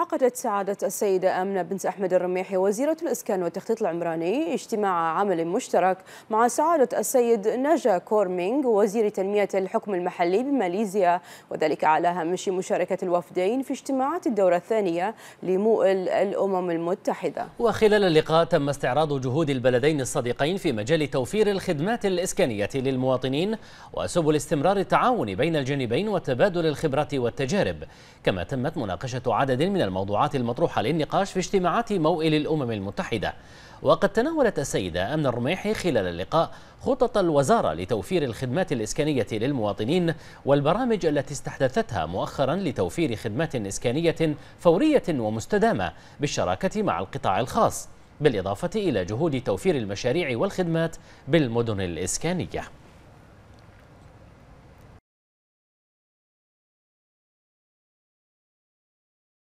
عقدت سعادة السيدة أمنة بنت أحمد الرميحي وزيرة الإسكان والتخطيط العمراني اجتماع عمل مشترك مع سعادة السيد نجا كورمينغ وزير تنمية الحكم المحلي بماليزيا وذلك على هامش مشاركة الوفدين في اجتماعات الدورة الثانية لمؤل الأمم المتحدة وخلال اللقاء تم استعراض جهود البلدين الصديقين في مجال توفير الخدمات الإسكانية للمواطنين وسبل استمرار التعاون بين الجانبين وتبادل الخبرات والتجارب كما تمت مناقشة عدد من الموضوعات المطروحة للنقاش في اجتماعات موئل الأمم المتحدة وقد تناولت السيدة أمن الرميحي خلال اللقاء خطط الوزارة لتوفير الخدمات الإسكانية للمواطنين والبرامج التي استحدثتها مؤخرا لتوفير خدمات إسكانية فورية ومستدامة بالشراكة مع القطاع الخاص بالإضافة إلى جهود توفير المشاريع والخدمات بالمدن الإسكانية